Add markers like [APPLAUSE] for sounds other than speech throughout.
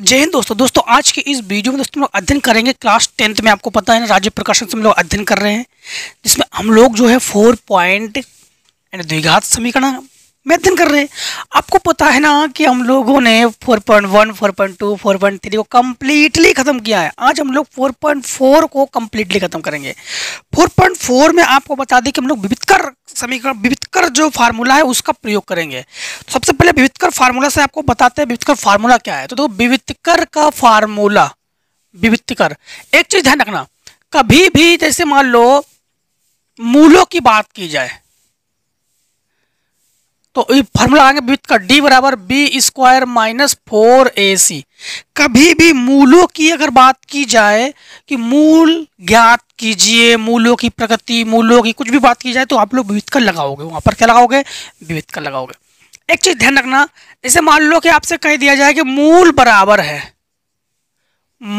जय हिंद दोस्तों दोस्तों आज के इस वीडियो में दोस्तों हम लोग अध्ययन करेंगे क्लास टेंथ में आपको पता है ना राज्य प्रकाशन से हम लोग अध्ययन कर रहे हैं जिसमें हम लोग जो है फोर पॉइंट एंड द्विघात समीकरण मैथन कर रहे हैं आपको पता है ना कि हम लोगों ने 4.1, 4.2, 4.3 को कम्प्लीटली ख़त्म किया है आज हम लोग 4.4 को कम्प्लीटली ख़त्म करेंगे 4.4 में आपको बता दें कि हम लोग विविधकर समीकरण विविधकर जो फार्मूला है उसका प्रयोग करेंगे सबसे पहले विविधकर फार्मूला से आपको बताते हैं विविधकर फार्मूला क्या है तो देखो विविधकर का फार्मूला विविधकर एक चीज़ ध्यान रखना कभी भी जैसे मान लो मूलों की बात की जाए तो ये फार्मूला आगे व्युत्त का डी बराबर बी स्क्वायर माइनस फोर ए सी कभी भी मूलों की अगर बात की जाए कि मूल ज्ञात कीजिए मूलों की प्रगति मूलों की कुछ भी बात की जाए तो आप लोग विविध कर लगाओगे वहां पर क्या लगाओगे विविध का लगाओगे एक चीज़ ध्यान रखना जैसे मान लो कि आपसे कह दिया जाए कि मूल बराबर है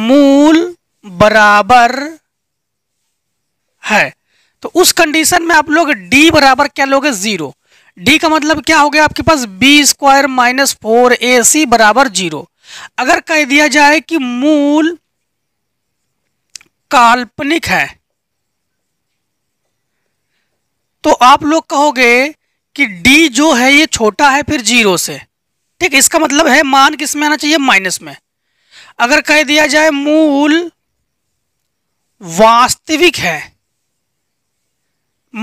मूल बराबर है तो उस कंडीशन में आप लोग डी बराबर क्या लोगे जीरो डी का मतलब क्या हो गया आपके पास बी स्क्वायर माइनस फोर ए सी बराबर जीरो अगर कह दिया जाए कि मूल काल्पनिक है तो आप लोग कहोगे कि डी जो है ये छोटा है फिर जीरो से ठीक है इसका मतलब है मान किस में आना चाहिए माइनस में अगर कह दिया जाए मूल वास्तविक है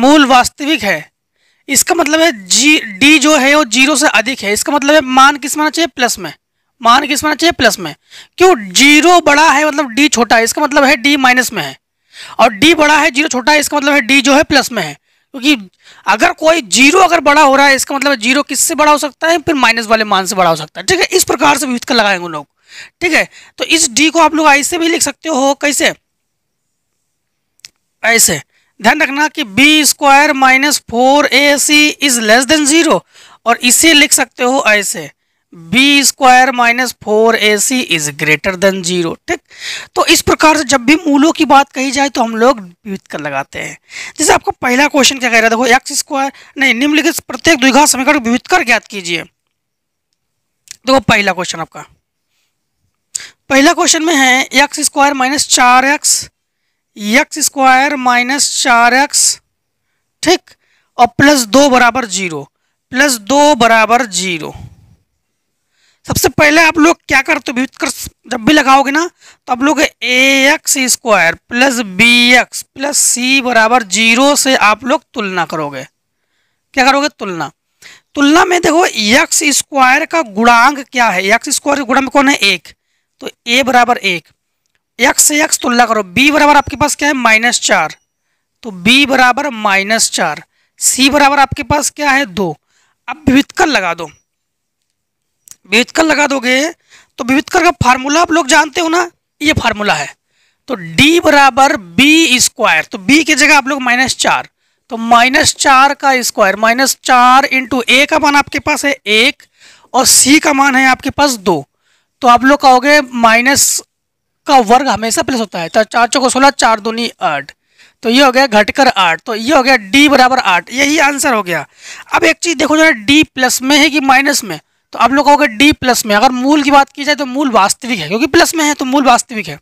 मूल वास्तविक है इसका मतलब है जी डी जो है वो जीरो से अधिक है इसका मतलब है मान किस माना चाहिए प्लस में मान किस माना चाहिए प्लस में क्यों जीरो बड़ा है मतलब डी छोटा है इसका मतलब है डी माइनस में है और डी बड़ा है जीरो छोटा है इसका मतलब है डी जो है प्लस में है क्योंकि अगर कोई जीरो अगर बड़ा हो रहा है इसका मतलब जीरो किससे बड़ा हो सकता है फिर माइनस वाले मान से बड़ा हो सकता है ठीक है इस प्रकार से कर लगाएंगे लोग ठीक है तो इस डी को आप लोग ऐसे भी लिख सकते हो कैसे ऐसे ध्यान रखना कि B square minus four A C is less than zero और इसे लिख सकते हो ऐसे B square minus four A C is greater than zero ठीक तो इस प्रकार से जब भी मूलों की बात कही जाए तो हम लोग विविध कर लगाते हैं जैसे आपको पहला क्वेश्चन क्या कह रहा है देखो एक्स स्क्वायर नहीं निम्नलिखित प्रत्येक द्विघात समीकरण विविध कर ज्ञात कीजिए देखो पहला क्वेश्चन आपका पहला क्वेश्चन में है एक्स स्क्वायर माइनस चार एक्स यक्स स्क्वायर माइनस चार एक्स ठीक और प्लस दो बराबर जीरो प्लस दो बराबर जीरो सबसे पहले आप लोग क्या करते हो कर जब भी लगाओगे ना तो आप लोग A x square plus B x plus सी बराबर जीरो से आप लोग तुलना करोगे क्या करोगे तुलना तुलना में देखो यक्स स्क्वायर का गुणांक क्या है यक्स स्क्वायर गुणांक कौन है एक तो ए बराबर एक एक से एक तुलना करो बी बराबर आपके पास क्या है माइनस चार तो बी बराबर माइनस चार सी बराबर आपके पास क्या है दो अब विविधकर लगा दो विविधकर लगा दोगे तो कर का फार्मूला आप लोग जानते हो ना ये फार्मूला है तो डी बराबर बी स्क्वायर तो बी की जगह आप लोग माइनस चार तो माइनस चार का स्क्वायर माइनस चार इंटू ए का मान आपके पास है एक और सी का मान है आपके पास दो तो आप लोग कहोगे माइनस का वर्ग हमेशा प्लस होता है तो चार चौको सोलह चार दूनी आठ तो ये हो गया घटकर आठ तो ये हो गया डी बराबर आठ यही आंसर हो गया अब एक चीज़ देखो जरा डी प्लस में है कि माइनस में तो आप लोग कहोगे डी प्लस में अगर मूल की बात की जाए तो मूल वास्तविक है क्योंकि प्लस में है तो मूल वास्तविक है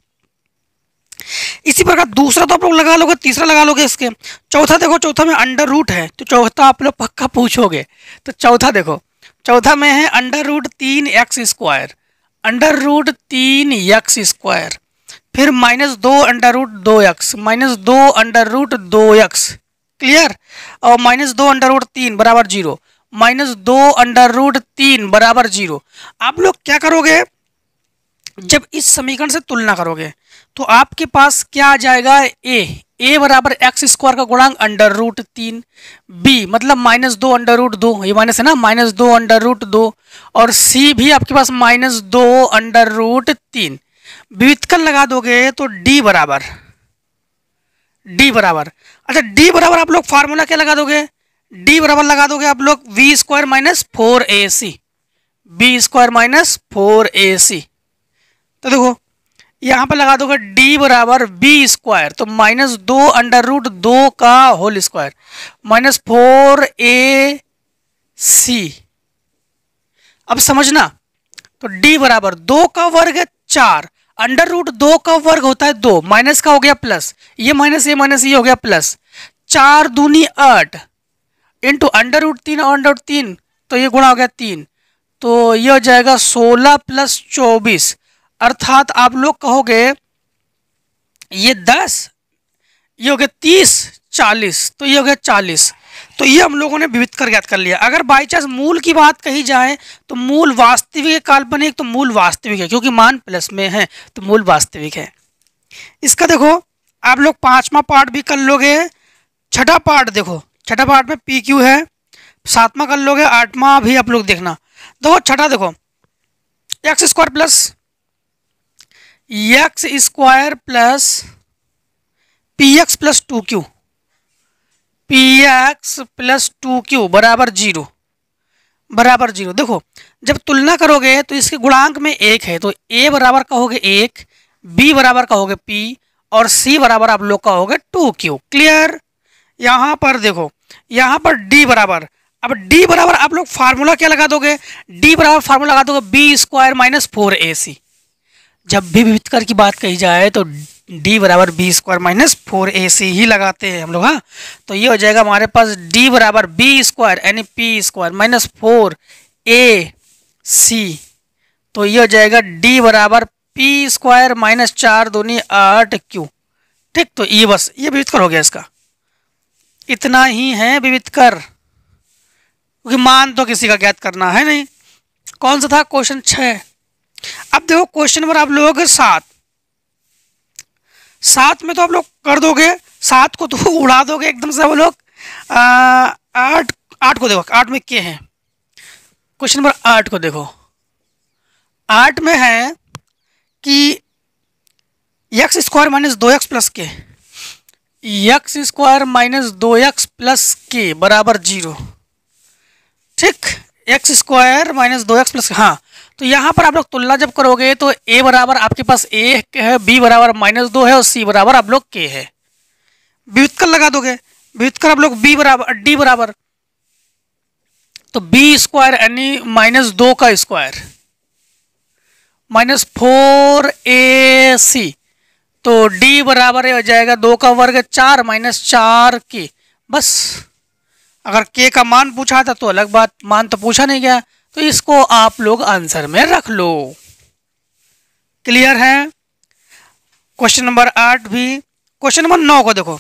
इसी प्रकार दूसरा तो आप लोग लगा लोगे तीसरा लगा लोगे इसके चौथा देखो चौथा में अंडर रूट है तो चौथा आप लोग पक्का पूछोगे तो चौथा देखो चौथा में है अंडर रूट तीन एक्स स्क्वायर अंडर रूट तीन यक्स स्क्वायर फिर माइनस दो अंडर रूट दो यक्स माइनस दो अंडर रूट दो यक्स क्लियर और माइनस दो अंडर रूट तीन बराबर जीरो माइनस दो अंडर रूट तीन बराबर जीरो आप लोग क्या करोगे जब इस समीकरण से तुलना करोगे तो आपके पास क्या आ जाएगा ए ए बराबर एक्स स्क्वायर का गुणांक अंडर रूट तीन बी मतलब माइनस दो अंडर रूट दो ये माइनस है ना माइनस दो अंडर रूट दो और सी भी आपके पास माइनस दो अंडर रूट तीन विवितकल लगा दोगे तो डी बराबर डी बराबर अच्छा डी बराबर आप लोग फार्मूला क्या लगा दोगे डी बराबर लगा दोगे आप लोग वी स्क्वायर माइनस फोर ए c b square minus four ए सी तो देखो यहाँ पर लगा दोगे d बराबर बी स्क्वायर तो माइनस दो अंडर रूट दो का होल स्क्वायर माइनस फोर ए सी अब समझना तो d बराबर दो का वर्ग है चार अंडर रूट दो का वर्ग होता है दो माइनस का हो गया प्लस ये माइनस ये माइनस ये हो गया प्लस चार दूनी आठ इंटू अंडर रूट तीन और अंडर रूट तीन तो ये गुणा हो गया तीन तो ये हो जाएगा सोलह प्लस चौबीस अर्थात आप लोग कहोगे ये दस ये हो गया तीस चालीस तो ये हो गया चालीस तो ये हम लोगों ने विविध कर ज्ञात कर लिया अगर बाई चांस मूल की बात कही जाए तो मूल वास्तविक काल्पनिक तो मूल वास्तविक है क्योंकि मान प्लस में है तो मूल वास्तविक है इसका देखो आप लोग पांचवा पार्ट भी कर लोगे छठा पार्ट देखो छठा पार्ट में पी क्यू है सातवा कर लोगे आठवां भी आप लोग देखना देखो छठा देखो x square plus x square plus p x plus two q p x plus two q बराबर जीरो बराबर जीरो देखो जब तुलना करोगे तो इसके गुणांक में एक है तो ए बराबर कहोगे एक बी बराबर कहोगे पी और सी बराबर आप लोग कहोगे टू क्यू क्लियर यहाँ पर देखो यहाँ पर डी बराबर अब डी बराबर आप लोग फार्मूला क्या लगा दोगे डी बराबर फार्मूला लगा दोगे बी स्क्वायर माइनस फोर ए सी जब भी कर की बात कही जाए तो डी बराबर बी स्क्वायर माइनस फोर ए सी ही लगाते हैं हम लोग हाँ तो ये हो जाएगा हमारे पास डी बराबर बी स्क्वायर यानी पी स्क्वायर माइनस फोर ए सी तो ये हो जाएगा डी बराबर पी स्क्वायर माइनस चार दूनी आठ क्यू ठीक तो ये बस ये विविधकर हो गया इसका इतना ही है विविधकर क्योंकि मान तो किसी का ज्ञात करना है नहीं कौन सा था क्वेश्चन छः अब देखो क्वेश्चन नंबर आप लोग सात सात में तो आप लोग कर दोगे सात को तो [LAUGHS] उड़ा दोगे एकदम से वो लोग आठ आठ को देखो आठ में के हैं क्वेश्चन नंबर आठ को देखो आठ में है कि यक्स स्क्वायर माइनस दो x plus k x square minus दो एक्स प्लस के बराबर जीरो ठीक एक्स स्क्वायर माइनस दो एक्स प्लस हाँ तो यहाँ पर आप लोग तुलना जब करोगे तो ए बराबर आपके पास ए है बी बराबर माइनस दो है और सी बराबर आप लोग के है व्युत्कल लगा दोगे व्युत्कल आप लोग बी बराबर डी बराबर तो बी स्क्वायर यानी माइनस दो का स्क्वायर माइनस फोर ए सी तो डी बराबर हो जाएगा दो का वर्ग चार माइनस चार के बस अगर के का मान पूछा था तो अलग बात मान तो पूछा नहीं गया तो इसको आप लोग आंसर में रख लो क्लियर है क्वेश्चन नंबर आठ भी क्वेश्चन नंबर नौ को देखो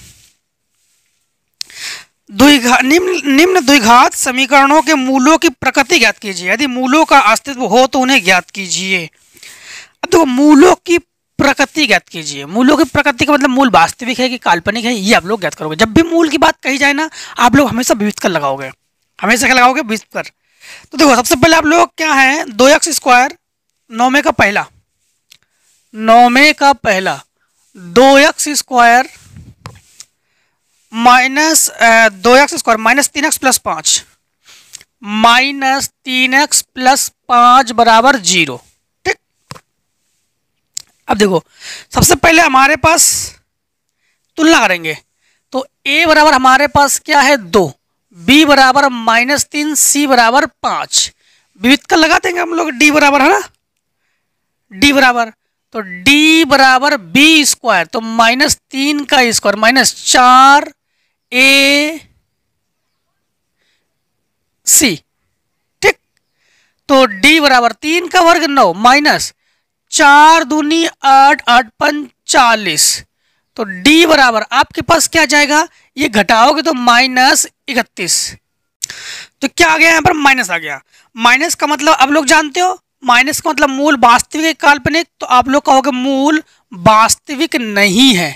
द्विघा निम्न निम्न द्विघात समीकरणों के मूलों की प्रकृति ज्ञात कीजिए यदि मूलों का अस्तित्व हो तो उन्हें ज्ञात कीजिए अब देखो मूलों की प्रकृति ज्ञात कीजिए मूलों की प्रकृति का मतलब मूल वास्तविक है कि काल्पनिक है ये आप लोग ज्ञात करोगे जब भी मूल की बात कही जाए ना आप लोग हमेशा विविध कर लगाओगे हमेशा क्या लगाओगे विविध कर तो देखो सबसे पहले आप लोग क्या है दो एक्स स्क्वायर नौमे का पहला नौमे का पहला दो एक्स स्क्वायर माइनस दो एक्स स्क्वायर माइनस तीन एक्स प्लस पाँच माइनस तीन एक्स प्लस पाँच बराबर जीरो ठीक अब देखो सबसे पहले हमारे पास तुलना करेंगे तो a बराबर हमारे पास क्या है दो बी बराबर माइनस तीन सी बराबर पाँच का लगा देंगे हम लोग डी बराबर है ना डी बराबर तो डी बराबर बी स्क्वायर तो माइनस तीन का स्क्वायर माइनस चार ए सी ठीक तो डी बराबर तीन का वर्ग नौ माइनस चार दूनी आठ आठ पंचालीस तो डी बराबर आपके पास क्या जाएगा ये घटाओगे तो माइनस इकतीस तो क्या आ गया यहाँ पर माइनस आ गया माइनस का मतलब आप लोग जानते हो माइनस का मतलब मूल वास्तविक काल्पनिक तो आप लोग कहोगे मूल वास्तविक नहीं है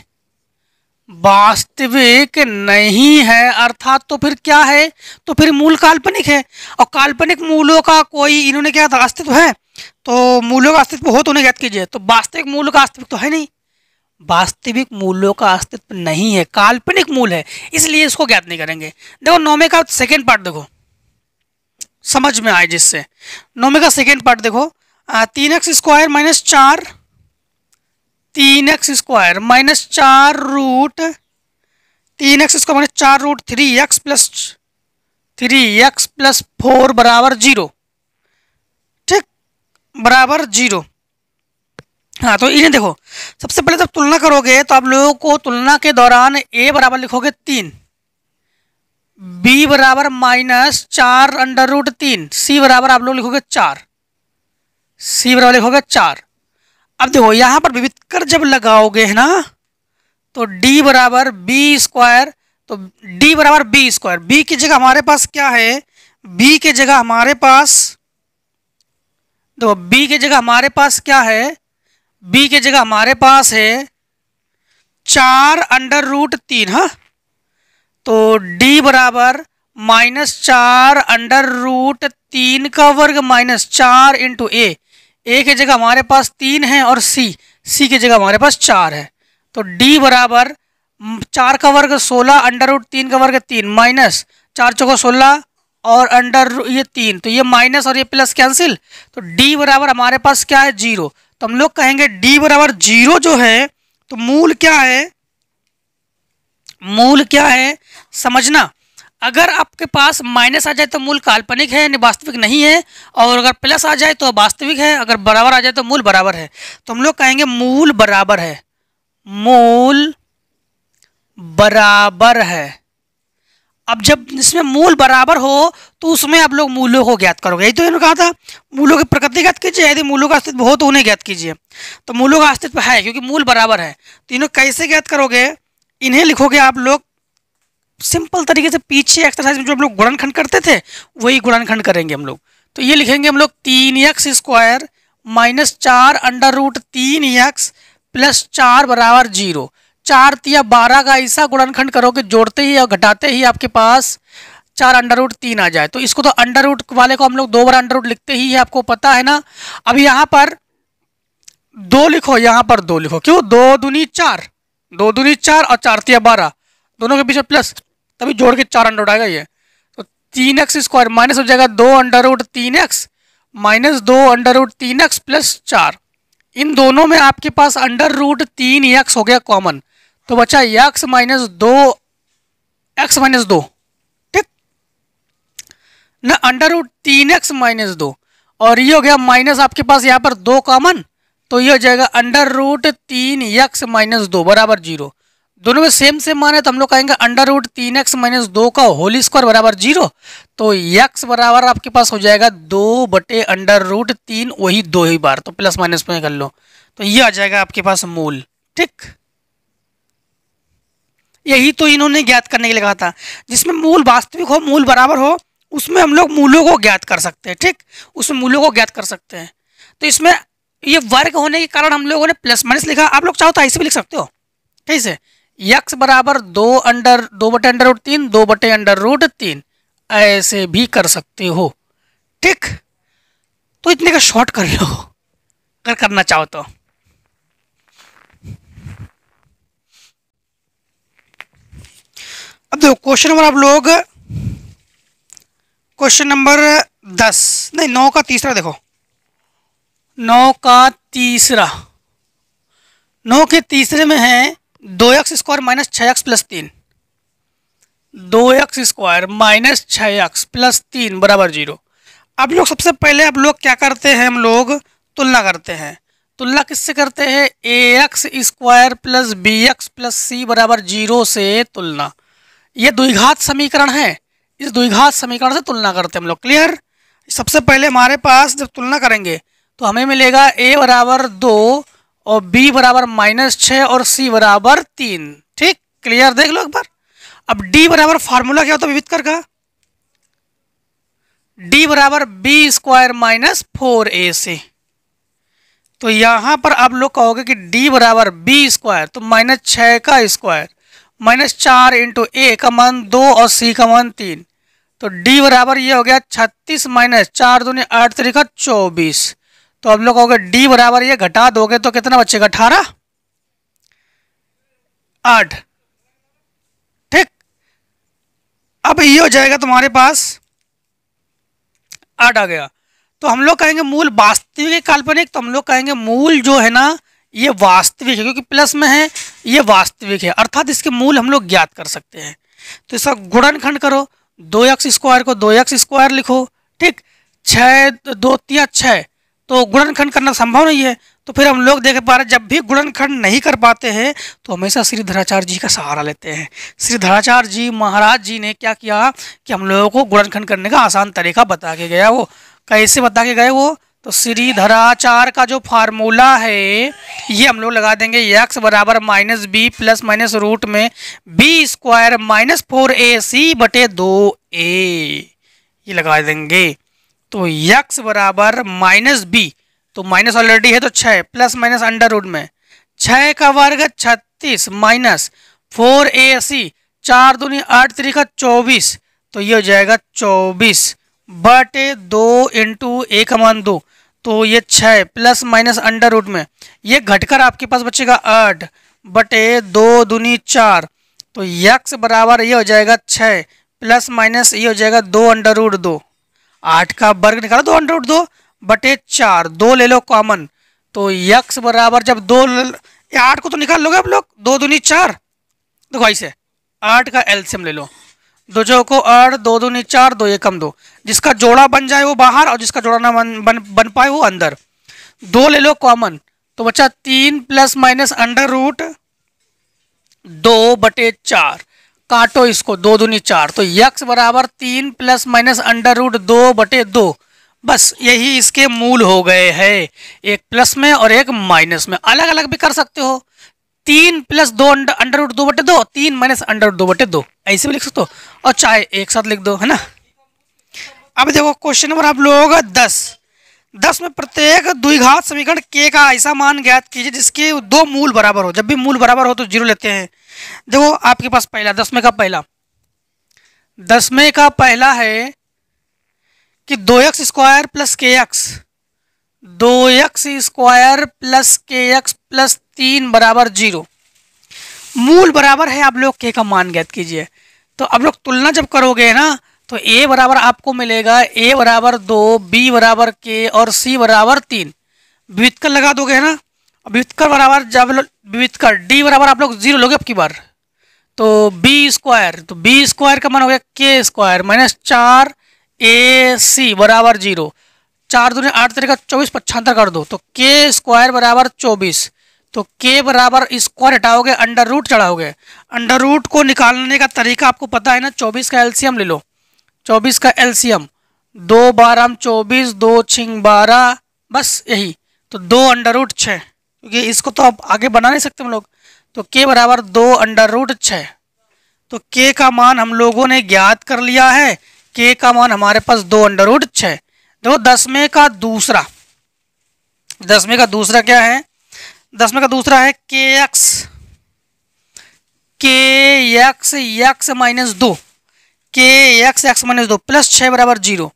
वास्तविक नहीं है अर्थात तो फिर क्या है तो फिर मूल काल्पनिक है और काल्पनिक मूलों का कोई इन्होंने क्या था अस्तित्व है तो मूलों का अस्तित्व हो तो उन्हें याद कीजिए तो वास्तविक मूल का अस्तित्व तो है नहीं वास्तविक मूल्यों का अस्तित्व नहीं है काल्पनिक मूल है इसलिए इसको ज्ञात नहीं करेंगे देखो नौमे का सेकेंड पार्ट देखो समझ में आए जिससे नौमे का सेकेंड पार्ट देखो तीन एक्स स्क्वायर माइनस चार तीन एक्स स्क्वायर माइनस चार रूट तीन एक्स स्क्वायर माइनस चार root three x plus three x plus four बराबर जीरो ठीक बराबर जीरो हाँ तो इन्हें देखो सबसे पहले जब तुलना करोगे तो आप लोगों को तुलना के दौरान ए बराबर लिखोगे तीन बी बराबर माइनस चार अंडर रूट तीन सी बराबर आप लोग लिखोगे चार सी बराबर लिखोगे चार अब देखो यहाँ पर विविध कर जब लगाओगे है ना तो डी बराबर बी स्क्वायर तो डी बराबर बी स्क्वायर बी की जगह हमारे पास क्या है बी की जगह हमारे पास देखो बी की जगह हमारे पास क्या है बी की जगह हमारे पास है चार अंडर रूट तीन हाँ तो डी बराबर माइनस चार अंडर रूट तीन का वर्ग माइनस चार इंटू ए ए की जगह हमारे पास तीन है और सी सी की जगह हमारे पास चार है तो डी बराबर चार का वर्ग सोलह अंडर रूट तीन का वर्ग तीन माइनस चार चौको सोलह और अंडर ये तीन तो ये माइनस और ये प्लस कैंसिल तो डी बराबर हमारे पास क्या है जीरो तो हम लोग कहेंगे डी बराबर जीरो जो है तो मूल क्या है मूल क्या है समझना अगर आपके पास माइनस आ जाए तो मूल काल्पनिक है यानी वास्तविक नहीं है और अगर प्लस आ जाए तो वास्तविक है अगर बराबर आ जाए तो मूल बराबर है तो हम लोग कहेंगे मूल बराबर है मूल बराबर है अब जब इसमें मूल बराबर हो तो उसमें आप लोग मूलों को ज्ञात करोगे यही तो इन्होंने कहा था मूलों की प्रकृति ज्ञात कीजिए यदि मूलों का अस्तित्व हो तो उन्हें ज्ञात कीजिए तो मूलों का अस्तित्व है क्योंकि मूल बराबर है तो इन्हें कैसे ज्ञात करोगे इन्हें लिखोगे आप लोग सिंपल तरीके से पीछे एक्सरसाइज में जो हम लोग गुणनखंड करते थे वही गुणनखंड करेंगे हम लोग तो ये लिखेंगे हम लोग तीन एक्स स्क्वायर माइनस चार अंडर रूट तीन एक्स प्लस चार बराबर जीरो चार या बारह का ऐसा गुणनखंड करो कि जोड़ते ही और घटाते ही आपके पास चार अंडर रूट तीन आ जाए तो इसको तो अंडर रूट वाले को हम लोग दो बार अंडर रूट लिखते ही है आपको पता है ना अब यहाँ पर दो लिखो यहाँ पर दो लिखो क्यों दो दुनी चार दो दुनी चार और चार तिया बारह दोनों के बीच में प्लस तभी जोड़ के चार अंडर आएगा ये तो तीन एक्स स्क्वायर माइनस हो जाएगा दो अंडर रूट तीन एक्स माइनस दो अंडर रूट तीन एक्स प्लस चार इन दोनों में आपके पास अंडर रूट तीन एक्स हो गया कॉमन तो बच्चा यक्स माइनस दो एक्स माइनस दो ठीक ना अंडर रूट तीन एक्स माइनस दो और ये हो गया माइनस आपके पास यहाँ पर दो कॉमन तो ये हो जाएगा अंडर रूट तीन एक्स माइनस दो बराबर जीरो दोनों में सेम सेम मान है तो हम लोग कहेंगे अंडर रूट तीन एक्स माइनस दो का होल स्क्वायर बराबर जीरो तो यक्स बराबर आपके पास हो जाएगा दो बटे अंडर रूट तीन वही दो ही बार तो प्लस माइनस में कर लो तो ये आ जाएगा आपके पास मूल ठीक यही तो इन्होंने ज्ञात करने के लिए कहा था जिसमें मूल वास्तविक हो मूल बराबर हो उसमें हम लोग मूलों को ज्ञात कर सकते हैं ठीक उसमें मूलों को ज्ञात कर सकते हैं तो इसमें ये वर्ग होने के कारण हम लोगों ने प्लस माइनस लिखा आप लोग चाहो तो ऐसे भी लिख सकते हो कैसे यक्स बराबर दो अंडर दो बटे अंडर रूट तीन दो बटे अंडर रूट तीन ऐसे भी कर सकते हो ठीक तो इतने का शॉर्ट कर लो अगर करना चाहो तो अब देखो क्वेश्चन नंबर आप लोग क्वेश्चन नंबर दस नहीं नौ का तीसरा देखो नौ का तीसरा नौ के तीसरे में है दो एक्स स्क्वायर माइनस छः एक्स प्लस तीन दो एक्स स्क्वायर माइनस छः एक्स प्लस तीन बराबर जीरो अब लोग सबसे पहले अब लोग क्या करते हैं हम लोग तुलना करते हैं तुलना किससे करते हैं a x square plus B x plus सी बराबर जीरो से तुलना ये द्विघात समीकरण है इस द्विघात समीकरण से तुलना करते हैं हम लोग क्लियर सबसे पहले हमारे पास जब तुलना करेंगे तो हमें मिलेगा ए बराबर दो और बी बराबर माइनस छः और सी बराबर तीन ठीक क्लियर देख लो एक बार अब डी बराबर फार्मूला क्या होता है विविध कर का डी बराबर बी स्क्वायर माइनस फोर ए सी तो यहाँ पर आप लोग कहोगे कि डी बराबर बी स्क्वायर तो माइनस छः का स्क्वायर माइनस चार इंटू ए का मन दो और सी का मन तीन तो डी बराबर ये हो गया छत्तीस माइनस चार दूनी आठ तरीका चौबीस तो हम लोग कहोगे डी बराबर ये घटा दोगे तो कितना बचेगा अठारह आठ ठीक अब ये हो जाएगा तुम्हारे पास आठ आ गया तो हम लोग कहेंगे मूल वास्तविक काल्पनिक तो हम लोग कहेंगे मूल जो है ना ये वास्तविक है क्योंकि प्लस में है ये वास्तविक है अर्थात इसके मूल हम लोग ज्ञात कर सकते हैं तो इसका गुणनखंड करो दो एक्स स्क्वायर को दो एक्स स्क्वायर लिखो ठीक छः दो तिया छः तो गुणनखंड करना संभव नहीं है तो फिर हम लोग देख पा रहे जब भी गुणनखंड नहीं कर पाते हैं तो हमेशा श्री धराचार्य जी का सहारा लेते हैं श्री धराचार्य जी महाराज जी ने क्या किया कि हम लोगों को गुणनखंड करने का आसान तरीका बता के गया वो कैसे बता के गए वो तो श्रीधराचार का जो फार्मूला है ये हम लोग लगा देंगे यक्स बराबर minus b plus minus root में बी स्क्वायर माइनस फोर ए सी बटे दो ए ये लगा देंगे तो यक्स बराबर माइनस बी तो माइनस ऑलरेडी है तो छः प्लस माइनस अंडर रूट में छः का वर्ग छत्तीस माइनस फोर ए सी चार दूनी आठ तरीका चौबीस तो ये हो जाएगा चौबीस बटे दो इंटू एक अमान दो तो ये छः प्लस माइनस अंडर रूट में ये घटकर आपके पास बचेगा आठ बटे दो दूनी चार तो यक्स बराबर ये हो जाएगा छः प्लस माइनस ये हो जाएगा दो अंडर रूट दो आठ का वर्ग निकालो दो अंडर रूट दो बटे चार दो ले लो कॉमन तो यक्स बराबर जब दो आठ को तो निकाल लोगे आप लोग दो दूनी चार देखो ऐसे आठ का एल्सियम ले लो दो जो को और दो नी चार दो एकम दो जिसका जोड़ा बन जाए वो बाहर और जिसका जोड़ा ना बन बन, बन पाए वो अंदर दो ले लो कॉमन तो बच्चा तीन प्लस माइनस अंडर रूट दो बटे चार काटो इसको दो दूनी चार तो यक्स बराबर तीन प्लस माइनस अंडर रूट दो बटे दो बस यही इसके मूल हो गए हैं एक प्लस में और एक माइनस में अलग अलग भी कर सकते हो तीन प्लस दो अंडर उठ दो बटे दो तीन माइनस अंडर उठ दो बटे दो ऐसे भी लिख सकते हो और अच्छा, चाहे एक साथ लिख दो है ना अब देखो क्वेश्चन नंबर आप लोग दस दस में प्रत्येक द्विघात समीकरण के का ऐसा मान ज्ञात कीजिए जिसके दो मूल बराबर हो जब भी मूल बराबर हो तो जीरो लेते हैं देखो आपके पास पहला में का पहला में का पहला है कि दो x square plus k x दो x square plus k x plus तीन बराबर जीरो मूल बराबर है आप लोग के का मान ज्ञात कीजिए तो आप लोग तुलना जब करोगे ना तो ए बराबर आपको मिलेगा ए बराबर दो बी बराबर के और सी बराबर तीन कर लगा दोगे है ना कर बराबर जब कर डी बराबर आप लोग जीरो लोगे आपकी बार तो बी स्क्वायर तो बी स्क्वायर का मान हो गया के स्क्वायर माइनस चार ए सी बराबर जीरो चार दूनी आठ तरीका चौबीस पच्छांतर कर दो तो के स्क्वायर बराबर चौबीस तो के बराबर स्क्वायर हटाओगे अंडर रूट चढ़ाओगे अंडर रूट को निकालने का तरीका आपको पता है ना चौबीस का एलसीएम ले लो चौबीस का एलसीएम दो बारह चौबीस दो छिंग बारह बस यही तो दो अंडर रूट छः क्योंकि इसको तो आप आगे बना नहीं सकते हम लोग तो के बराबर दो अंडर रूट छः तो के का मान हम लोगों ने ज्ञात कर लिया है के का मान हमारे पास दो अंडर रूट छः देखो दसवें का दूसरा दसवें का दूसरा क्या है दसवें का दूसरा है के एक्स के एक्स एक्स माइनस दो के एक्स एक्स माइनस दो प्लस छः बराबर जीरो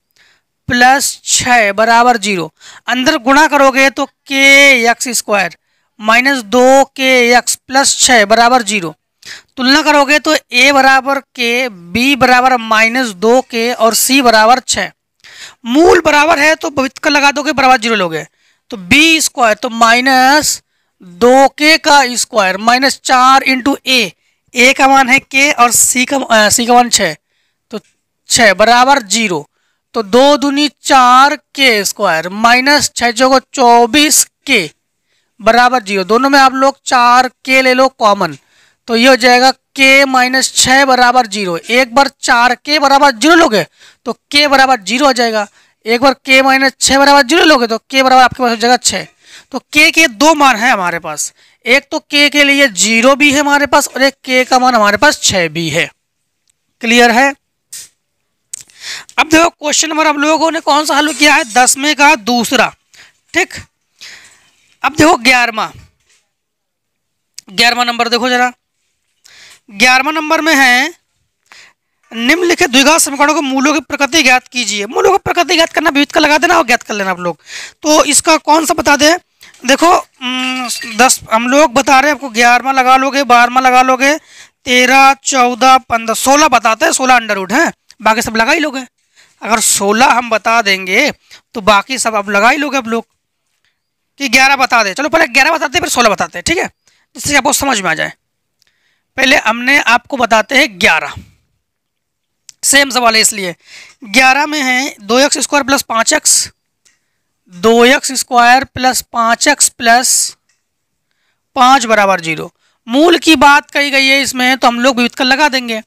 प्लस छः बराबर जीरो अंदर गुणा करोगे तो के एक्स स्क्वायर माइनस दो के एक्स प्लस छः बराबर जीरो तुलना करोगे तो ए बराबर के बी बराबर माइनस दो के और सी बराबर छः मूल बराबर है तो भवित लगा दोगे बराबर जीरो लोगे तो बी स्क्वायर तो माइनस दो के का स्क्वायर माइनस चार इंटू ए ए का मान है के और सी का आ, सी का मान छः तो छः बराबर जीरो तो दो दूनी चार के स्क्वायर माइनस छः चौको चौबीस के बराबर जीरो दोनों में आप लोग चार के ले लो कॉमन तो ये हो जाएगा के माइनस छः बराबर जीरो एक बार चार के बराबर जीरो लोगे तो के बराबर जीरो हो जाएगा एक बार के माइनस छः बराबर जीरो लोगे तो के बराबर आपके पास हो जाएगा छः तो के के दो मान है हमारे पास एक तो के के लिए जीरो भी है हमारे पास और एक के का मान हमारे पास छ भी है क्लियर है अब देखो क्वेश्चन नंबर अब लोगों ने कौन सा हल किया है दसवें का दूसरा ठीक अब देखो ग्यारहवा ग्यारहवा नंबर देखो जरा ग्यारहवा नंबर में है निम्नलिखित द्विघात समीकरणों के मूलों की प्रकृति ज्ञात कीजिए मूलों की प्रकृति ज्ञात करना विविध का लगा देना और ज्ञात कर लेना आप लोग तो इसका कौन सा बता दें देखो दस हम लोग बता रहे हैं आपको ग्यारहवा लगा लोगे बारहवा लगा लोगे तेरह चौदह पंद्रह सोलह बताते हैं सोलह अंडर हैं है बाकी सब लगा ही लोगे अगर सोलह हम बता देंगे तो बाकी सब अब लगा ही लोगे अब लोग कि ग्यारह बता दे चलो पहले ग्यारह बताते हैं फिर सोलह बताते हैं ठीक है जिससे आपको समझ में आ जाए पहले हमने आपको बताते हैं ग्यारह सेम सवाल है इसलिए ग्यारह में है दो एक्स स्क्वायर प्लस पाँच एक्स दो एक्स स्क्वायर प्लस पाँच एक्स प्लस पाँच बराबर जीरो मूल की बात कही गई है इसमें तो हम लोग व्युत्कल लगा देंगे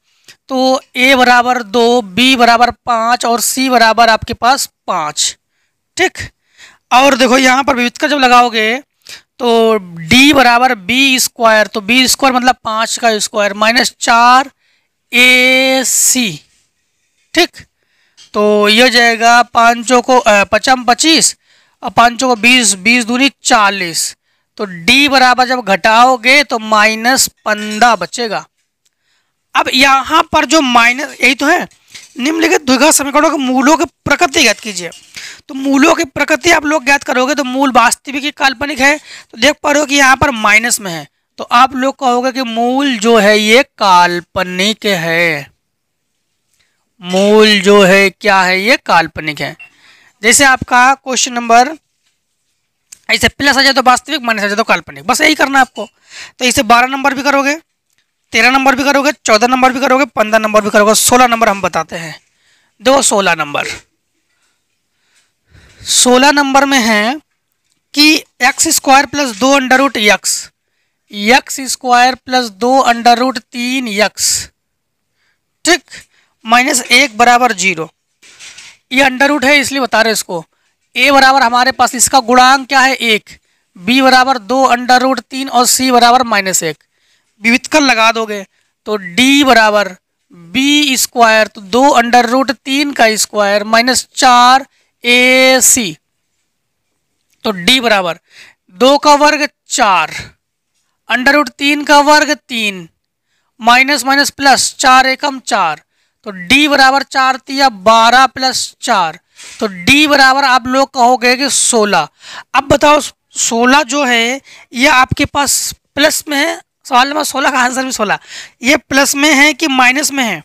तो ए बराबर दो बी बराबर पाँच और सी बराबर आपके पास पाँच ठीक और देखो यहाँ पर व्युत्कल जब लगाओगे तो डी बराबर बी स्क्वायर तो बी स्क्वायर मतलब पाँच का स्क्वायर माइनस चार ए सी ठीक तो यह जाएगा पाँचों को पचम पच्चीस और पाँचों को बीस बीस दूनी चालीस तो d बराबर जब घटाओगे तो माइनस पंद्रह बचेगा अब यहाँ पर जो माइनस यही तो है निम्नलिखित द्विघात समीकरणों के मूलों की प्रकृति ज्ञात कीजिए तो मूलों की प्रकृति आप लोग ज्ञात करोगे तो मूल वास्तविक काल्पनिक है तो देख पा रहे हो कि यहाँ पर माइनस में है तो आप लोग कहोगे कि मूल जो है ये काल्पनिक है मूल जो है क्या है ये काल्पनिक है जैसे आपका क्वेश्चन नंबर ऐसे प्लस आ जाए तो वास्तविक माइनस आ जाए तो काल्पनिक बस यही करना आपको तो इसे बारह नंबर भी करोगे तेरह नंबर भी करोगे चौदह नंबर भी करोगे पंद्रह नंबर भी करोगे सोलह नंबर हम बताते हैं दो सोलह नंबर सोलह नंबर में है कि एक्स स्क्वायर प्लस दो under root x x square plus दो अंडर रूट तीन यक्स ठीक माइनस एक बराबर जीरो ये अंडर रूट है इसलिए बता रहे इसको ए बराबर हमारे पास इसका गुणांक क्या है एक बी बराबर दो अंडर रूट तीन और सी बराबर माइनस एक विविधकल लगा दोगे तो डी बराबर बी स्क्वायर तो दो अंडर रूट तीन का स्क्वायर माइनस चार ए सी तो डी बराबर दो का वर्ग चार अंडर रूट तीन का वर्ग तीन माइनस माइनस प्लस चार एकम चार तो d बराबर चार या बारह प्लस चार तो d बराबर आप लोग कहोगे कि सोलह अब बताओ सोलह जो है ये आपके पास प्लस में है सवाल नंबर सोलह का आंसर भी सोलह ये प्लस में है कि माइनस में है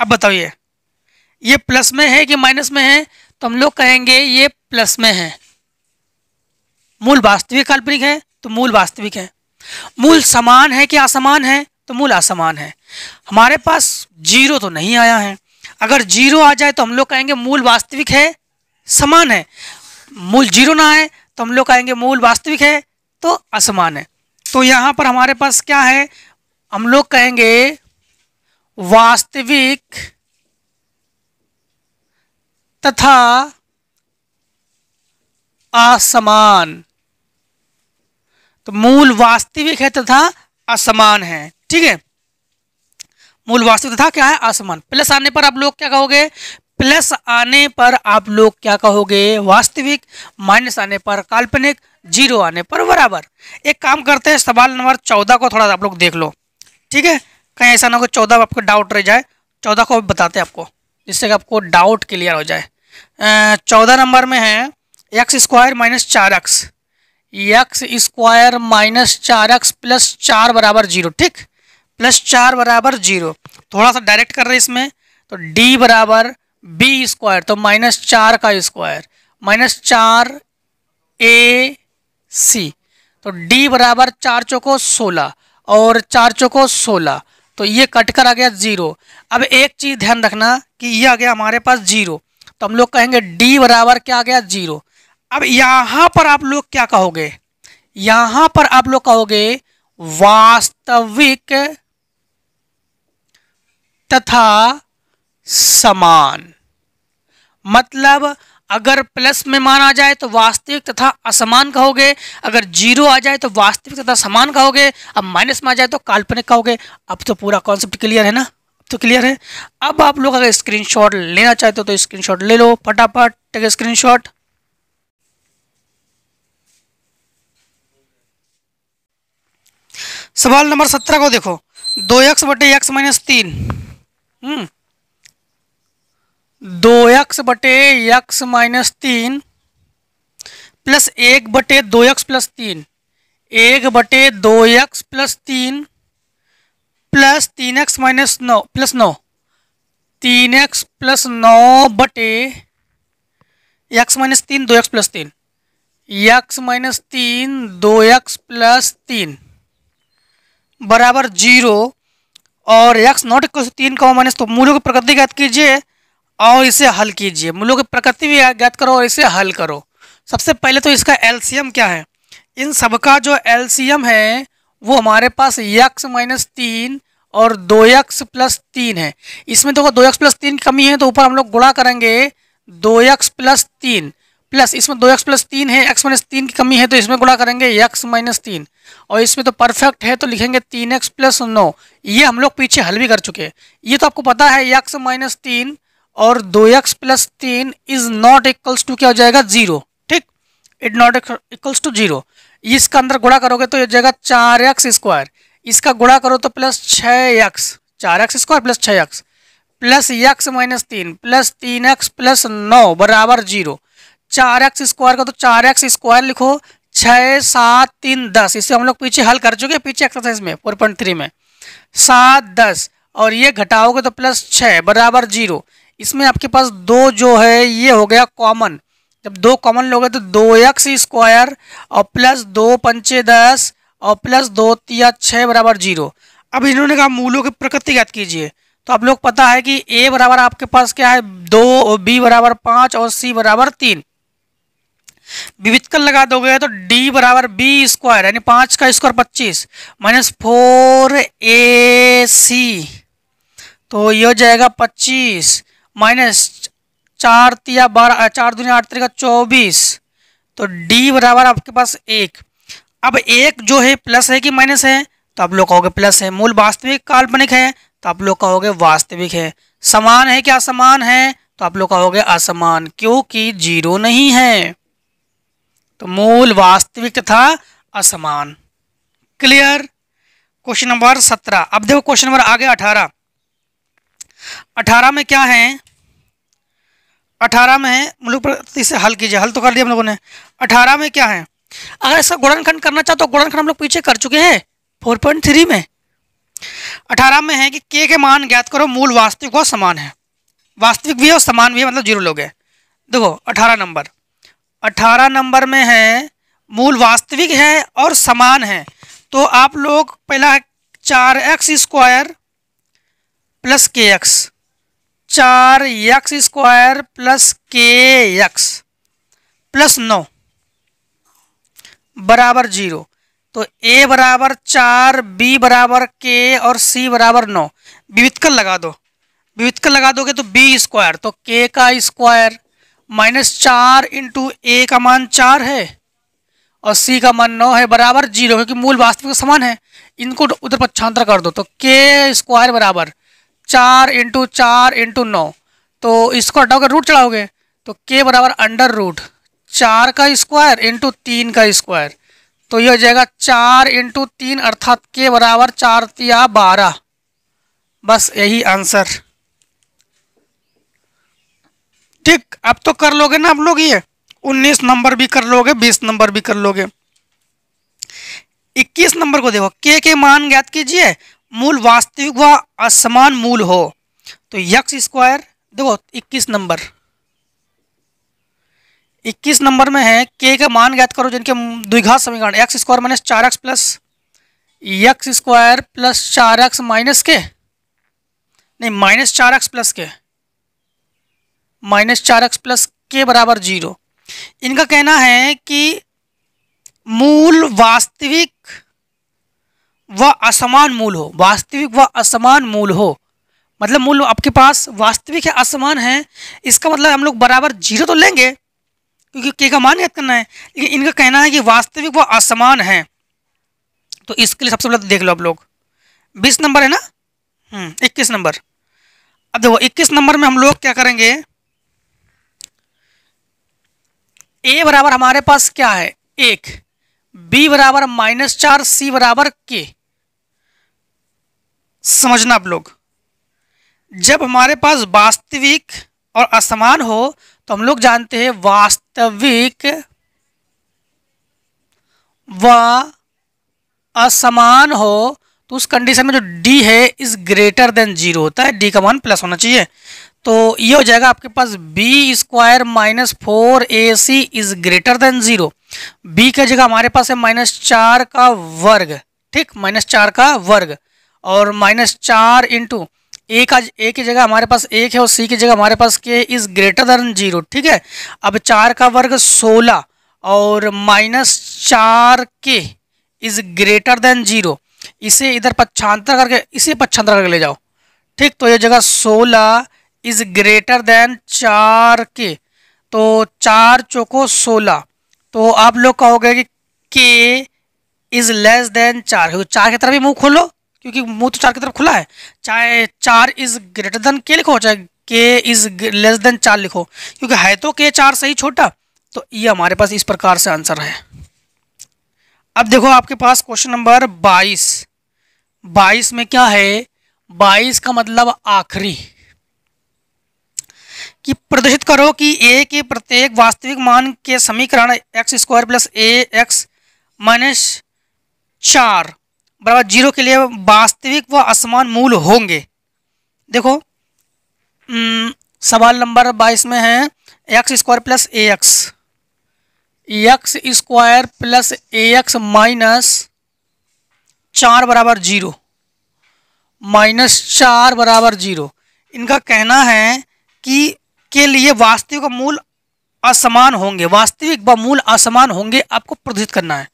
अब बताओ ये ये प्लस में है कि माइनस में है तो हम लोग कहेंगे ये प्लस में है मूल वास्तविक काल्पनिक है तो मूल वास्तविक है मूल समान है कि असमान है तो मूल असमान है हमारे पास जीरो तो नहीं आया है अगर जीरो आ जाए तो हम लोग कहेंगे मूल वास्तविक है समान है मूल जीरो ना आए तो हम लोग कहेंगे मूल वास्तविक है तो असमान है तो यहाँ पर हमारे पास क्या है हम लोग कहेंगे वास्तविक तथा असमान तो मूल वास्तविक है तथा असमान है ठीक है मूल वास्तविक तथा क्या है असमान प्लस आने पर आप लोग क्या कहोगे प्लस आने पर आप लोग क्या कहोगे वास्तविक माइनस आने पर काल्पनिक जीरो आने पर बराबर एक काम करते हैं सवाल नंबर चौदह को थोड़ा आप लोग देख लो ठीक है कहीं ऐसा ना हो चौदह आपको डाउट रह जाए चौदह को बताते हैं आपको जिससे कि आपको डाउट क्लियर हो जाए चौदह नंबर में है एक्स स्क्वायर माइनस चार एक्स एक्स स्क्वायर माइनस चार एक्स प्लस चार बराबर जीरो ठीक प्लस चार बराबर जीरो थोड़ा सा डायरेक्ट कर रहे हैं इसमें तो डी बराबर बी स्क्वायर तो माइनस चार का स्क्वायर माइनस चार ए सी तो डी बराबर चार चौको सोलह और चार चौको सोलह तो ये कट कर आ गया जीरो अब एक चीज़ ध्यान रखना कि ये आ गया हमारे पास जीरो तो हम लोग कहेंगे डी बराबर क्या आ गया जीरो अब यहां पर आप लोग क्या कहोगे यहां पर आप लोग कहोगे वास्तविक तथा समान मतलब अगर प्लस में मान आ जाए तो वास्तविक तथा असमान कहोगे अगर जीरो आ जाए तो वास्तविक तथा समान कहोगे अब माइनस में आ जाए तो काल्पनिक कहोगे अब तो पूरा कॉन्सेप्ट क्लियर है ना अब तो क्लियर है अब आप लोग अगर स्क्रीनशॉट लेना चाहते हो तो स्क्रीनशॉट तो ले लो फटाफट टेक स्क्रीनशॉट सवाल नंबर सत्रह को देखो दो एक्स बटे एक्स माइनस तीन हम्म। दो एक्स बटे यक्स माइनस तीन प्लस एक बटे दो एक्स प्लस तीन एक बटे दो एक्स प्लस तीन प्लस तीन एक्स माइनस नौ प्लस नौ तीन एक्स प्लस नौ बटे एक्स माइनस तीन दो एक्स प्लस तीन एक्स माइनस तीन दो एक्स प्लस तीन बराबर जीरो और यक्स नॉट इक्व टू तीन कौमा माइनस तो मूलों की प्रकृति ज्ञात कीजिए और इसे हल कीजिए मूलों की प्रकृति भी ज्ञात करो और इसे हल करो सबसे पहले तो इसका एल्सियम क्या है इन सबका जो एलसीएम है वो हमारे पास यक्स माइनस तीन और दो यक्स प्लस तीन है इसमें देखो तो दो यक्स प्लस तीन की कमी है तो ऊपर हम लोग गुणा करेंगे दो यक्स प्लस तीन प्लस इसमें दो एक्स प्लस तीन है एक्स माइनस तीन की कमी है तो इसमें गुणा करेंगे एक्स माइनस तीन और इसमें तो परफेक्ट है तो लिखेंगे तीन एक्स प्लस नौ ये हम लोग पीछे हल भी कर चुके हैं ये तो आपको पता है एक्स माइनस तीन और दो एक्स प्लस तीन इज नॉट इक्वल्स टू क्या हो जाएगा जीरो ठीक it not equals to zero इसका अंदर गुणा करोगे तो ये जाएगा चार एक्स स्क्वायर इसका गुणा करो तो प्लस छः एक्स चार एक्स स्क्वायर प्लस छः एक्स प्लस एक्स माइनस तीन प्लस तीन एक्स प्लस नौ बराबर जीरो चार एक्स स्क्वायर का तो चार एक्स स्क्वायर लिखो छः सात तीन दस इसे हम लोग पीछे हल कर चुके पीछे एक्सरसाइज में फोर पॉइंट थ्री में सात दस और ये घटाओगे तो प्लस छः बराबर जीरो इसमें आपके पास दो जो है ये हो गया कॉमन जब दो कॉमन लोगे तो दो एक्स स्क्वायर और प्लस दो पंचे दस और प्लस दो तिया छः बराबर जीरो अब इन्होंने कहा मूलों की प्रकृति याद कीजिए तो आप लोग पता है कि ए बराबर आपके पास क्या है दो और बी बराबर पाँच और सी बराबर तीन विविधकल लगा दोगे तो डी बराबर बी स्क्वायर यानी पाँच का स्क्वायर पच्चीस माइनस फोर ए सी तो ये हो जाएगा पच्चीस माइनस चार तिया बारह चार दुनिया आठ तरीका चौबीस तो डी बराबर आपके पास एक अब एक जो है प्लस है कि माइनस है तो आप लोग कहोगे प्लस है मूल वास्तविक काल्पनिक है तो आप लोग कहोगे वास्तविक है समान है क्या असमान है तो आप लोग कहोगे असमान क्योंकि जीरो नहीं है तो मूल वास्तविक था असमान क्लियर क्वेश्चन नंबर सत्रह अब देखो क्वेश्चन नंबर आगे अठारह अठारह में क्या है अठारह में मतलब से हल कीजिए हल तो कर दिया हम लोगों ने अठारह में क्या है अगर इसका गुणनखंड करना चाहो तो गुणनखंड हम लोग पीछे कर चुके हैं फोर पॉइंट थ्री में अठारह में है कि के के मान ज्ञात करो मूल वास्तविक और समान है वास्तविक भी है और समान भी है मतलब जीरो लोग है देखो अठारह नंबर अठारह नंबर में है मूल वास्तविक है और समान है तो आप लोग पहला चार x square plus k x चार x square plus k x plus नौ बराबर जीरो तो ए बराबर चार बी बराबर के और सी बराबर नौ विविधकल लगा दो विविधकल लगा दोगे तो बी स्क्वायर तो के का स्क्वायर माइनस चार इंटू ए का मान चार है और सी का मान नौ है बराबर जीरो क्योंकि मूल वास्तविक समान है इनको उधर पक्षांतर कर दो तो के स्क्वायर बराबर चार इंटू चार इंटू नौ तो इसको हटाओगे रूट चढ़ाओगे तो के बराबर अंडर रूट चार का स्क्वायर इंटू तीन का स्क्वायर तो यह हो जाएगा चार इंटू तीन अर्थात के बराबर चार तिया बारह बस यही आंसर ठीक अब तो कर लोगे ना आप लोग ये उन्नीस नंबर भी कर लोगे बीस नंबर भी कर लोगे इक्कीस नंबर को देखो के के मान ज्ञात कीजिए मूल वास्तविक व असमान मूल हो तो यक्स स्क्वायर देखो इक्कीस नंबर इक्कीस नंबर में है के के मान ज्ञात करो जिनके द्विघात समीकरण एक्स स्क्वायर माइनस चार x plus x square plus चार एक्स माइनस के नहीं माइनस चार एक्स प्लस के माइनस चार एक्स प्लस के बराबर जीरो इनका कहना है कि मूल वास्तविक व वा असमान मूल हो वास्तविक व वा असमान मूल हो मतलब मूल आपके पास वास्तविक है असमान है इसका मतलब हम लोग बराबर जीरो तो लेंगे क्योंकि के का मान याद करना है लेकिन इनका कहना है कि वास्तविक व वा असमान है तो इसके लिए सबसे पहले तो देख लो आप लोग बीस नंबर है ना हम्म, इक्कीस नंबर अब देखो इक्कीस नंबर में हम लोग क्या करेंगे ए बराबर हमारे पास क्या है एक बी बराबर माइनस चार सी बराबर के समझना आप लोग जब हमारे पास वास्तविक और असमान हो तो हम लोग जानते हैं वास्तविक व असमान हो तो उस कंडीशन में जो डी है इज ग्रेटर देन जीरो होता है डी का मान प्लस होना चाहिए तो ये हो जाएगा आपके पास B square minus four A C is greater than zero b का जगह हमारे पास है माइनस चार का वर्ग ठीक माइनस चार का वर्ग और माइनस चार इंटू ए का ए की जगह हमारे पास एक है और सी की जगह हमारे पास के इज ग्रेटर देन जीरो ठीक है अब चार का वर्ग सोलह और माइनस चार के इज ग्रेटर देन जीरो इसे इधर पक्षांतर करके इसे पक्षांतर करके ले जाओ ठीक तो ये जगह सोलह इज ग्रेटर देन चार के तो चार चौको सोलह तो आप लोग कहोगे कि के इज लेस देन चार तो चार की तरफ ही मुंह खोलो क्योंकि मुंह तो चार की तरफ खुला है चाहे चार इज ग्रेटर देन के लिखो चाहे के इज लेस देन चार लिखो क्योंकि है तो के चार सही छोटा तो ये हमारे पास इस प्रकार से आंसर है अब देखो आपके पास क्वेश्चन नंबर बाईस बाईस में क्या है बाईस का मतलब आखिरी कि प्रदर्शित करो कि ए के प्रत्येक वास्तविक मान के समीकरण x square plus a x minus चार बराबर जीरो के लिए वास्तविक व असमान मूल होंगे देखो सवाल नंबर बाईस में है x square plus a x x square plus a x minus चार बराबर जीरो माइनस चार बराबर जीरो इनका कहना है कि के लिए वास्तविक मूल असमान होंगे वास्तविक व मूल असमान होंगे आपको प्रदर्शित करना है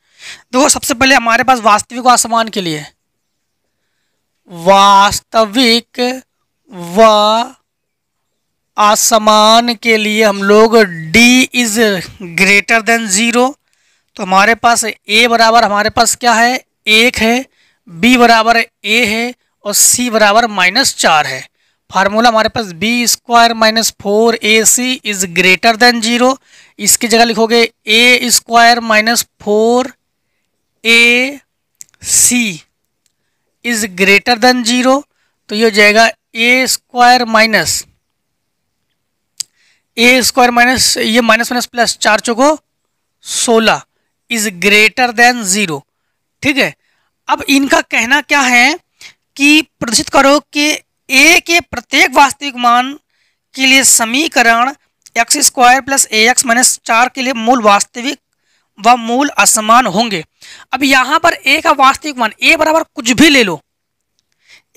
देखो सबसे पहले हमारे पास वास्तविक असमान के लिए वास्तविक व असमान के लिए हम लोग d is greater than zero तो हमारे पास ए बराबर हमारे पास क्या है एक है बी बराबर ए है और सी बराबर माइनस चार है फार्मूला हमारे पास B square minus four A C is greater than zero इसकी जगह लिखोगे a square minus four A C is greater than zero तो ये हो जाएगा a square minus a square minus ये माइनस माइनस प्लस चार चौको सोलह इज ग्रेटर देन जीरो ठीक है अब इनका कहना क्या है कि प्रदर्शित करो कि ए के प्रत्येक वास्तविक मान के लिए समीकरण x square plus a x minus चार के लिए मूल वास्तविक व मूल असमान होंगे अब यहाँ पर ए का वास्तविक मान ए बराबर कुछ भी ले लो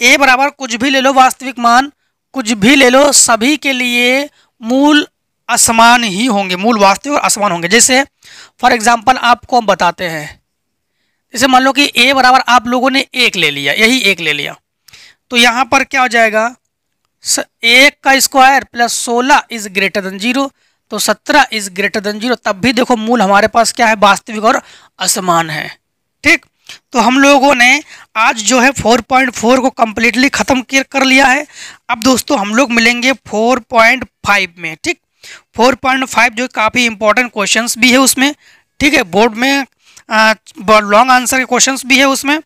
ए बराबर कुछ भी ले लो वास्तविक मान कुछ भी ले लो सभी के लिए मूल असमान ही होंगे मूल वास्तविक और असमान होंगे जैसे फॉर एग्जाम्पल आपको हम बताते हैं जैसे मान लो कि ए बराबर आप लोगों ने एक ले लिया यही एक ले लिया तो यहाँ पर क्या हो जाएगा एक का स्क्वायर प्लस सोलह इज ग्रेटर देन जीरो तो सत्रह इज ग्रेटर देन जीरो तब भी देखो मूल हमारे पास क्या है वास्तविक और असमान है ठीक तो हम लोगों ने आज जो है 4.4 को कम्प्लीटली ख़त्म कर लिया है अब दोस्तों हम लोग मिलेंगे 4.5 में ठीक 4.5 जो काफ़ी इंपॉर्टेंट क्वेश्चंस भी है उसमें ठीक है बोर्ड में लॉन्ग आंसर के क्वेश्चंस भी है उसमें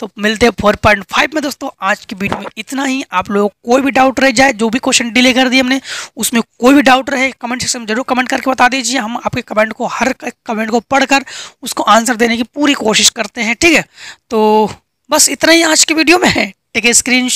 तो मिलते हैं फोर पॉइंट फाइव में दोस्तों आज की वीडियो में इतना ही आप लोगों को कोई भी डाउट रह जाए जो भी क्वेश्चन डिले कर दिए हमने उसमें कोई भी डाउट रहे कमेंट सेक्शन में जरूर कमेंट करके बता दीजिए हम आपके कमेंट को हर कमेंट को पढ़कर उसको आंसर देने की पूरी कोशिश करते हैं ठीक है तो बस इतना ही आज की वीडियो में है टेक ए स्क्रीन